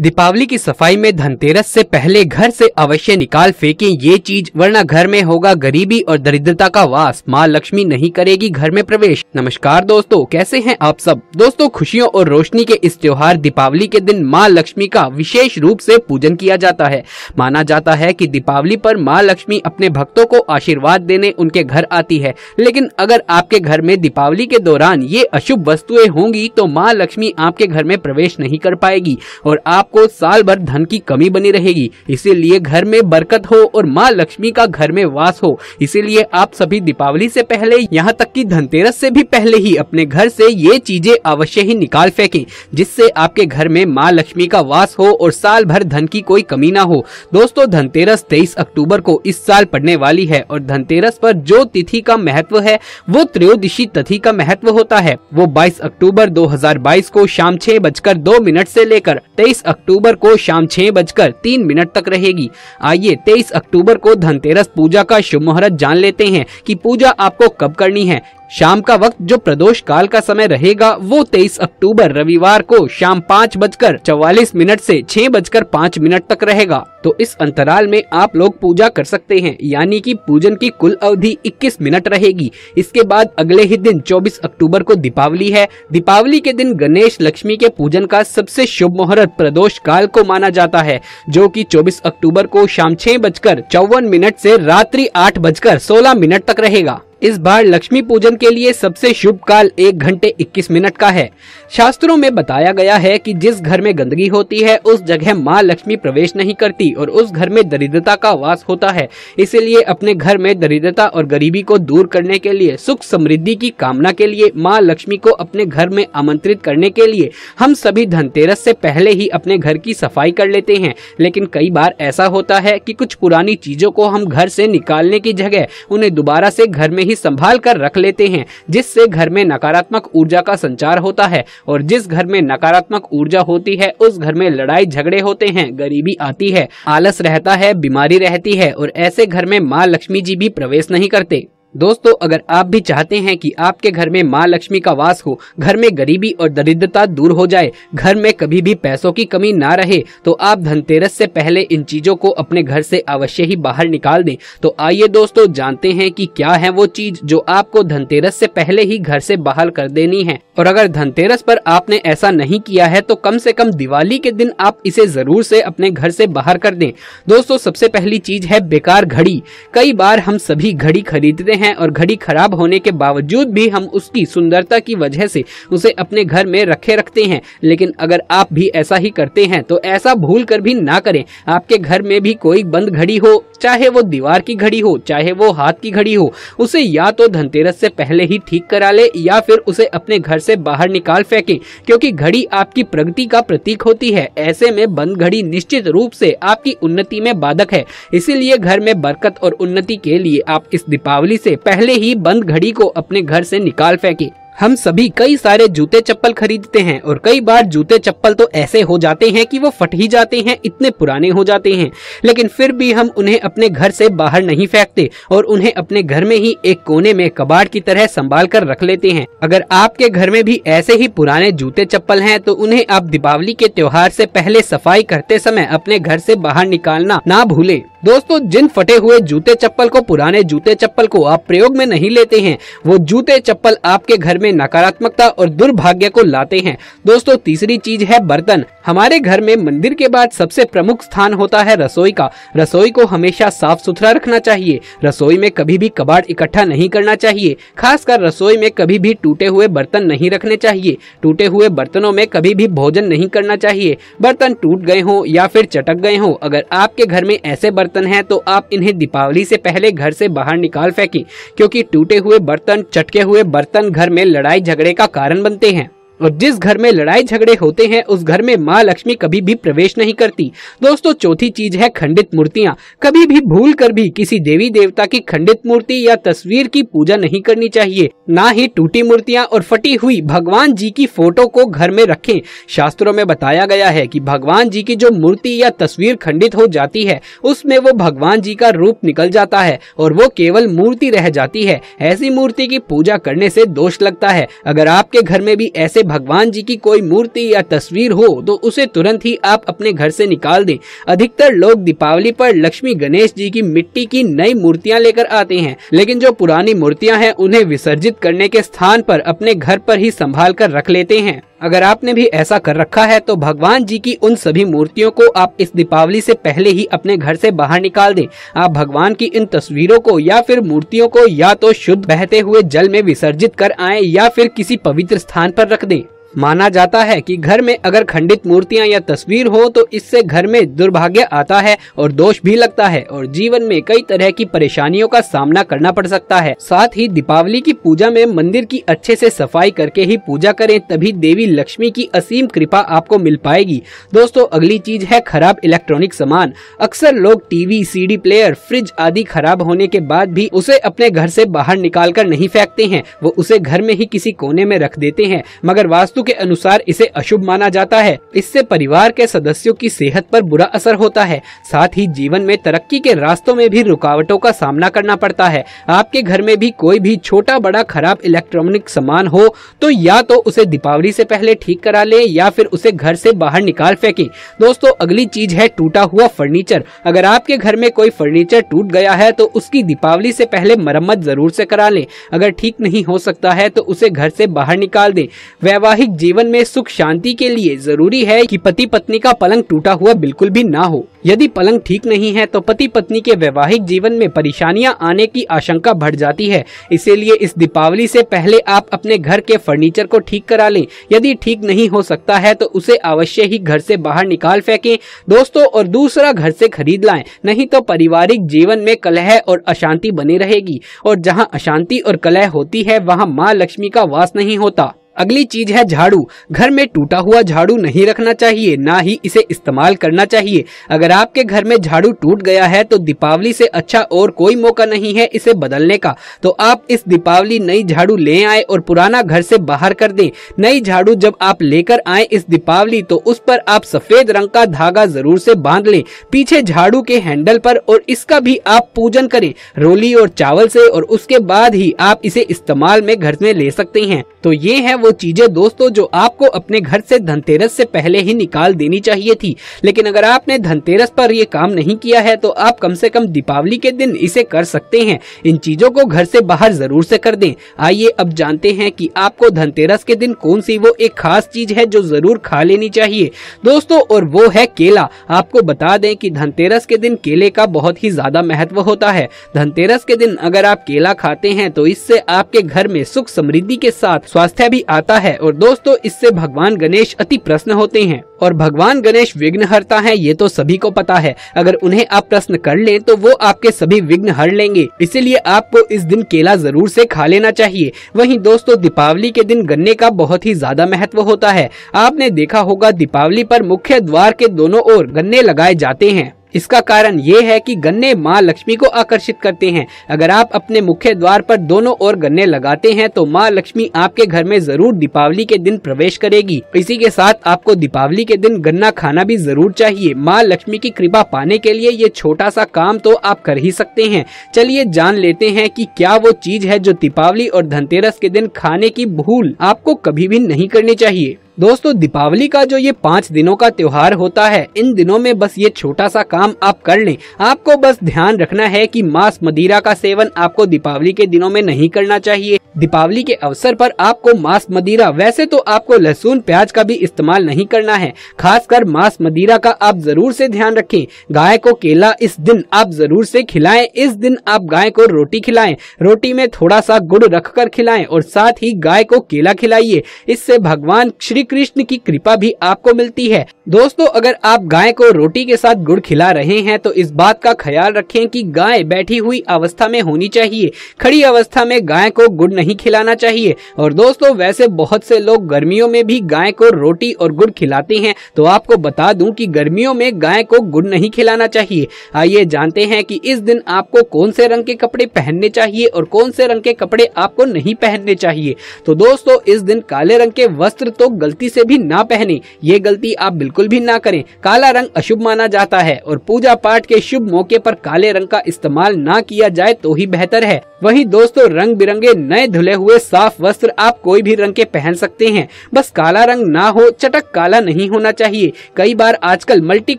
दीपावली की सफाई में धनतेरस से पहले घर से अवश्य निकाल फेंकें ये चीज वरना घर में होगा गरीबी और दरिद्रता का वास माँ लक्ष्मी नहीं करेगी घर में प्रवेश नमस्कार दोस्तों कैसे हैं आप सब दोस्तों खुशियों और रोशनी के इस त्योहार दीपावली के दिन माँ लक्ष्मी का विशेष रूप से पूजन किया जाता है माना जाता है की दीपावली आरोप माँ लक्ष्मी अपने भक्तों को आशीर्वाद देने उनके घर आती है लेकिन अगर आपके घर में दीपावली के दौरान ये अशुभ वस्तुएं होंगी तो माँ लक्ष्मी आपके घर में प्रवेश नहीं कर पाएगी और आप आपको साल भर धन की कमी बनी रहेगी इसीलिए घर में बरकत हो और माँ लक्ष्मी का घर में वास हो इसीलिए आप सभी दीपावली से पहले यहाँ तक कि धनतेरस से भी पहले ही अपने घर से ये चीजें अवश्य ही निकाल फेंकें जिससे आपके घर में माँ लक्ष्मी का वास हो और साल भर धन की कोई कमी ना हो दोस्तों धनतेरस तेईस अक्टूबर को इस साल पड़ने वाली है और धनतेरस पर जो तिथि का महत्व है वो त्रयोदशी तिथि का महत्व होता है वो 22 अक्टूबर 2022 को शाम छह बजकर दो मिनट ऐसी लेकर 23 अक्टूबर को शाम छह बजकर तीन मिनट तक रहेगी आइए तेईस अक्टूबर को धनतेरस पूजा का शुभ मुहूर्त जान लेते हैं की पूजा आपको कब करनी है शाम का वक्त जो प्रदोष काल का समय रहेगा वो 23 अक्टूबर रविवार को शाम पाँच बजकर चौवालीस मिनट से छह बजकर पाँच मिनट तक रहेगा तो इस अंतराल में आप लोग पूजा कर सकते हैं यानी कि पूजन की कुल अवधि 21 मिनट रहेगी इसके बाद अगले ही दिन 24 अक्टूबर को दीपावली है दीपावली के दिन गणेश लक्ष्मी के पूजन का सबसे शुभ मुहूर्त प्रदोष काल को माना जाता है जो कि 24 अक्टूबर को शाम छह बजकर चौवन मिनट से रात्रि आठ बजकर सोलह मिनट तक रहेगा इस बार लक्ष्मी पूजन के लिए सबसे शुभ काल एक घंटे 21 मिनट का है शास्त्रों में बताया गया है कि जिस घर में गंदगी होती है उस जगह माँ लक्ष्मी प्रवेश नहीं करती और उस घर में दरिद्रता का वास होता है इसीलिए अपने घर में दरिद्रता और गरीबी को दूर करने के लिए सुख समृद्धि की कामना के लिए माँ लक्ष्मी को अपने घर में आमंत्रित करने के लिए हम सभी धनतेरस से पहले ही अपने घर की सफाई कर लेते हैं लेकिन कई बार ऐसा होता है कि कुछ पुरानी चीजों को हम घर से निकालने की जगह उन्हें दोबारा से घर में ही ही संभाल कर रख लेते हैं जिससे घर में नकारात्मक ऊर्जा का संचार होता है और जिस घर में नकारात्मक ऊर्जा होती है उस घर में लड़ाई झगड़े होते हैं गरीबी आती है आलस रहता है बीमारी रहती है और ऐसे घर में माँ लक्ष्मी जी भी प्रवेश नहीं करते दोस्तों अगर आप भी चाहते हैं कि आपके घर में माँ लक्ष्मी का वास हो घर में गरीबी और दरिद्रता दूर हो जाए घर में कभी भी पैसों की कमी ना रहे तो आप धनतेरस से पहले इन चीजों को अपने घर से अवश्य ही बाहर निकाल दें तो आइए दोस्तों जानते हैं कि क्या है वो चीज जो आपको धनतेरस से पहले ही घर से बाहर कर देनी है और अगर धनतेरस पर आपने ऐसा नहीं किया है तो कम से कम दिवाली के दिन आप इसे जरूर से अपने घर से बाहर कर दें दोस्तों सबसे पहली चीज है बेकार घड़ी कई बार हम सभी घड़ी खरीदते हैं और घड़ी खराब होने के बावजूद भी हम उसकी सुंदरता की वजह से उसे अपने घर में रखे रखते हैं लेकिन अगर आप भी ऐसा ही करते हैं तो ऐसा भूल कर भी ना करें आपके घर में भी कोई बंद घड़ी हो चाहे वो दीवार की घड़ी हो चाहे वो हाथ की घड़ी हो उसे या तो धनतेरस से पहले ही ठीक करा ले या फिर उसे अपने घर से बाहर निकाल फेंकें क्योंकि घड़ी आपकी प्रगति का प्रतीक होती है ऐसे में बंद घड़ी निश्चित रूप से आपकी उन्नति में बाधक है इसीलिए घर में बरकत और उन्नति के लिए आप इस दीपावली से पहले ही बंद घड़ी को अपने घर से निकाल फेंकें हम सभी कई सारे जूते चप्पल खरीदते हैं और कई बार जूते चप्पल तो ऐसे हो जाते हैं कि वो फट ही जाते हैं इतने पुराने हो जाते हैं लेकिन फिर भी हम उन्हें अपने घर से बाहर नहीं फेंकते और उन्हें अपने घर में ही एक कोने में कबाड़ की तरह संभाल कर रख लेते हैं अगर आपके घर में भी ऐसे ही पुराने जूते चप्पल है तो उन्हें आप दीपावली के त्योहार से पहले सफाई करते समय अपने घर से बाहर निकालना ना भूले दोस्तों जिन फटे हुए जूते चप्पल को पुराने जूते चप्पल को आप प्रयोग में नहीं लेते हैं वो जूते चप्पल आपके घर में नकारात्मकता और दुर्भाग्य को लाते हैं दोस्तों तीसरी चीज है बर्तन हमारे घर में मंदिर के बाद सबसे प्रमुख स्थान होता है रसोई का रसोई को हमेशा साफ सुथरा रखना चाहिए रसोई में कभी भी कबाड़ इकट्ठा नहीं करना चाहिए खासकर रसोई में कभी भी टूटे हुए बर्तन नहीं रखने चाहिए टूटे हुए बर्तनों में कभी भी भोजन नहीं करना चाहिए बर्तन टूट गए हों या फिर चटक गए हों अगर आपके घर में ऐसे बर्तन बर्तन हैं तो आप इन्हें दीपावली से पहले घर से बाहर निकाल फेंकें क्योंकि टूटे हुए बर्तन चटके हुए बर्तन घर में लड़ाई झगड़े का कारण बनते हैं और जिस घर में लड़ाई झगड़े होते हैं उस घर में माँ लक्ष्मी कभी भी प्रवेश नहीं करती दोस्तों चौथी चीज है खंडित मूर्तियाँ कभी भी भूल कर भी किसी देवी देवता की खंडित मूर्ति या तस्वीर की पूजा नहीं करनी चाहिए न ही टूटी मूर्तियाँ और फटी हुई भगवान जी की फोटो को घर में रखे शास्त्रों में बताया गया है की भगवान जी की जो मूर्ति या तस्वीर खंडित हो जाती है उसमें वो भगवान जी का रूप निकल जाता है और वो केवल मूर्ति रह जाती है ऐसी मूर्ति की पूजा करने से दोष लगता है अगर आपके घर में भी ऐसे भगवान जी की कोई मूर्ति या तस्वीर हो तो उसे तुरंत ही आप अपने घर से निकाल दें अधिकतर लोग दीपावली पर लक्ष्मी गणेश जी की मिट्टी की नई मूर्तियां लेकर आते हैं लेकिन जो पुरानी मूर्तियां हैं उन्हें विसर्जित करने के स्थान पर अपने घर पर ही संभाल कर रख लेते हैं अगर आपने भी ऐसा कर रखा है तो भगवान जी की उन सभी मूर्तियों को आप इस दीपावली से पहले ही अपने घर से बाहर निकाल दें आप भगवान की इन तस्वीरों को या फिर मूर्तियों को या तो शुद्ध बहते हुए जल में विसर्जित कर आए या फिर किसी पवित्र स्थान पर रख दें माना जाता है कि घर में अगर खंडित मूर्तियां या तस्वीर हो तो इससे घर में दुर्भाग्य आता है और दोष भी लगता है और जीवन में कई तरह की परेशानियों का सामना करना पड़ सकता है साथ ही दीपावली की पूजा में मंदिर की अच्छे से सफाई करके ही पूजा करें तभी देवी लक्ष्मी की असीम कृपा आपको मिल पाएगी दोस्तों अगली चीज है खराब इलेक्ट्रॉनिक सामान अक्सर लोग टीवी सी प्लेयर फ्रिज आदि खराब होने के बाद भी उसे अपने घर ऐसी बाहर निकाल कर नहीं फेंकते हैं वो उसे घर में ही किसी कोने में रख देते हैं मगर वास्तु वास्तु के अनुसार इसे अशुभ माना जाता है इससे परिवार के सदस्यों की सेहत पर बुरा असर होता है साथ ही जीवन में तरक्की के रास्तों में भी रुकावटों का सामना करना पड़ता है आपके घर में भी कोई भी छोटा बड़ा खराब इलेक्ट्रॉनिक सामान हो तो या तो उसे दीपावली से पहले ठीक करा ले या फिर उसे घर से बाहर निकाल फेंके दोस्तों अगली चीज है टूटा हुआ फर्नीचर अगर आपके घर में कोई फर्नीचर टूट गया है तो उसकी दीपावली से पहले मरम्मत जरूर से करा लें अगर ठीक नहीं हो सकता है तो उसे घर से बाहर निकाल दें वैवाहिक वैवाहिक जीवन में सुख शांति के लिए जरूरी है कि पति पत्नी का पलंग टूटा हुआ बिल्कुल भी ना हो यदि पलंग ठीक नहीं है तो पति पत्नी के वैवाहिक जीवन में परेशानियां आने की आशंका बढ़ जाती है इसीलिए इस दीपावली से पहले आप अपने घर के फर्नीचर को ठीक करा लें यदि ठीक नहीं हो सकता है तो उसे अवश्य ही घर से बाहर निकाल फेंकें दोस्तों और दूसरा घर से खरीद लाए नहीं तो पारिवारिक जीवन में कलह और अशांति बनी रहेगी और जहाँ अशांति और कलह होती है वहाँ माँ लक्ष्मी का वास नहीं होता अगली चीज है झाड़ू घर में टूटा हुआ झाड़ू नहीं रखना चाहिए ना ही इसे इस्तेमाल करना चाहिए अगर आपके घर में झाड़ू टूट गया है तो दीपावली से अच्छा और कोई मौका नहीं है इसे बदलने का तो आप इस दीपावली नई झाड़ू ले आए और पुराना घर से बाहर कर दें नई झाड़ू जब आप लेकर आए इस दीपावली तो उस पर आप सफेद रंग का धागा जरूर से बांध लें पीछे झाड़ू के हैंडल पर और इसका भी आप पूजन करें रोली और चावल से और उसके बाद ही आप इसे इस्तेमाल में घर में ले सकते हैं तो ये है वो चीजें दोस्तों जो आपको अपने घर से धनतेरस से पहले ही निकाल देनी चाहिए थी लेकिन अगर आपने धनतेरस पर ये काम नहीं किया है तो आप कम से कम दीपावली के दिन इसे कर सकते हैं इन चीजों को घर से बाहर जरूर से कर दें आइए अब जानते हैं कि आपको धनतेरस के दिन कौन सी वो एक खास चीज है जो जरूर खा लेनी चाहिए दोस्तों और वो है केला आपको बता दें कि धनतेरस के दिन केले का बहुत ही ज्यादा महत्व होता है धनतेरस के दिन अगर आप केला खाते हैं तो इससे आपके घर में सुख समृद्धि के साथ स्वास्थ्य भी आता है और दोस्तों इससे भगवान गणेश अति प्रश्न होते हैं और भगवान गणेश विघ्न हरता है ये तो सभी को पता है अगर उन्हें आप प्रश्न कर लें तो वो आपके सभी विघ्न हर लेंगे इसीलिए आपको इस दिन केला जरूर से खा लेना चाहिए वहीं दोस्तों दीपावली के दिन गन्ने का बहुत ही ज्यादा महत्व होता है आपने देखा होगा दीपावली पर मुख्य द्वार के दोनों ओर गन्ने लगाए जाते हैं इसका कारण ये है कि गन्ने माँ लक्ष्मी को आकर्षित करते हैं अगर आप अपने मुख्य द्वार पर दोनों ओर गन्ने लगाते हैं तो माँ लक्ष्मी आपके घर में जरूर दीपावली के दिन प्रवेश करेगी इसी के साथ आपको दीपावली के दिन गन्ना खाना भी जरूर चाहिए माँ लक्ष्मी की कृपा पाने के लिए ये छोटा सा काम तो आप कर ही सकते हैं चलिए जान लेते हैं कि क्या वो चीज है जो दीपावली और धनतेरस के दिन खाने की भूल आपको कभी भी नहीं करनी चाहिए दोस्तों दीपावली का जो ये पाँच दिनों का त्योहार होता है इन दिनों में बस ये छोटा सा काम आप कर लें आपको बस ध्यान रखना है कि मांस मदिरा का सेवन आपको दीपावली के दिनों में नहीं करना चाहिए दीपावली के अवसर पर आपको मांस मदिरा वैसे तो आपको लहसुन प्याज का भी इस्तेमाल नहीं करना है खासकर मांस मदिरा का आप जरूर ऐसी ध्यान रखें गाय को केला इस दिन आप जरूर ऐसी खिलाए इस दिन आप गाय को रोटी खिलाए रोटी में थोड़ा सा गुड़ रख कर और साथ ही गाय को केला खिलाइए इससे भगवान श्री श्री कृष्ण की कृपा भी आपको मिलती है दोस्तों अगर आप गाय को रोटी के साथ गुड़ खिला रहे हैं तो इस बात का ख्याल रखें कि गाय बैठी हुई अवस्था में होनी चाहिए खड़ी अवस्था में गाय को गुड़ नहीं खिलाना चाहिए और दोस्तों वैसे बहुत से लोग गर्मियों में भी गाय को रोटी और गुड़ खिलाते हैं तो आपको बता दूं कि गर्मियों में गाय को गुड़ नहीं खिलाना चाहिए आइए जानते हैं कि इस दिन आपको कौन से रंग के कपड़े पहनने चाहिए और कौन से रंग के कपड़े आपको नहीं पहनने चाहिए तो दोस्तों इस दिन काले रंग के वस्त्र तो गल गलती से भी ना पहने ये गलती आप बिल्कुल भी ना करें काला रंग अशुभ माना जाता है और पूजा पाठ के शुभ मौके पर काले रंग का इस्तेमाल ना किया जाए तो ही बेहतर है वहीं दोस्तों रंग बिरंगे नए धुले हुए साफ वस्त्र आप कोई भी रंग के पहन सकते हैं बस काला रंग ना हो चटक काला नहीं होना चाहिए कई बार आजकल मल्टी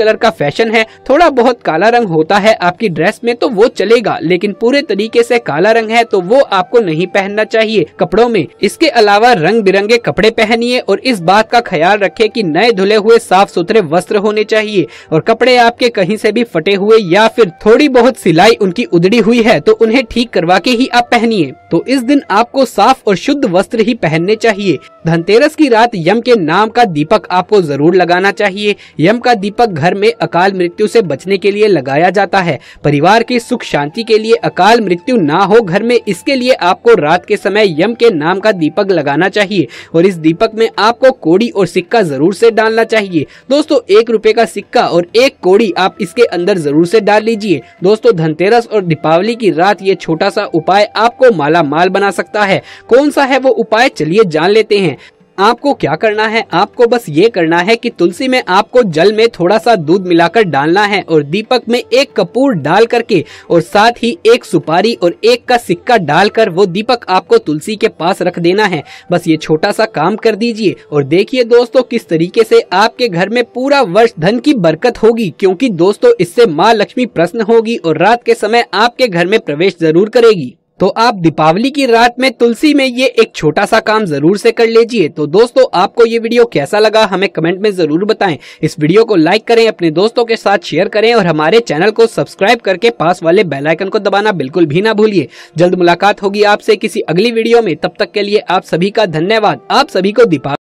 कलर का फैशन है थोड़ा बहुत काला रंग होता है आपकी ड्रेस में तो वो चलेगा लेकिन पूरे तरीके से काला रंग है तो वो आपको नहीं पहनना चाहिए कपड़ों में इसके अलावा रंग बिरंगे कपड़े पहनिए और इस इस बात का ख्याल रखें कि नए धुले हुए साफ सुथरे वस्त्र होने चाहिए और कपड़े आपके कहीं से भी फटे हुए या फिर थोड़ी बहुत सिलाई उनकी उधड़ी हुई है तो उन्हें ठीक करवा के ही आप पहनिए तो इस दिन आपको साफ और शुद्ध वस्त्र ही पहनने चाहिए धनतेरस की रात यम के नाम का दीपक आपको जरूर लगाना चाहिए यम का दीपक घर में अकाल मृत्यु से बचने के लिए लगाया जाता है परिवार की सुख शांति के लिए अकाल मृत्यु ना हो घर में इसके लिए आपको रात के समय यम के नाम का दीपक लगाना चाहिए और इस दीपक में आपको कोड़ी और सिक्का जरूर से डालना चाहिए दोस्तों एक रुपए का सिक्का और एक कोड़ी आप इसके अंदर जरूर से डाल लीजिए दोस्तों धनतेरस और दीपावली की रात ये छोटा सा उपाय आपको माला बड़ा माल बना सकता है कौन सा है वो उपाय चलिए जान लेते हैं आपको क्या करना है आपको बस ये करना है कि तुलसी में आपको जल में थोड़ा सा दूध मिलाकर डालना है और दीपक में एक कपूर डाल करके और साथ ही एक सुपारी और एक का सिक्का डालकर वो दीपक आपको तुलसी के पास रख देना है बस ये छोटा सा काम कर दीजिए और देखिए दोस्तों किस तरीके से आपके घर में पूरा वर्ष धन की बरकत होगी क्योंकि दोस्तों इससे माँ लक्ष्मी प्रसन्न होगी और रात के समय आपके घर में प्रवेश जरूर करेगी तो आप दीपावली की रात में तुलसी में ये एक छोटा सा काम जरूर से कर लीजिए तो दोस्तों आपको ये वीडियो कैसा लगा हमें कमेंट में जरूर बताएं इस वीडियो को लाइक करें अपने दोस्तों के साथ शेयर करें और हमारे चैनल को सब्सक्राइब करके पास वाले आइकन को दबाना बिल्कुल भी ना भूलिए जल्द मुलाकात होगी आपसे किसी अगली वीडियो में तब तक के लिए आप सभी का धन्यवाद आप सभी को दीपावली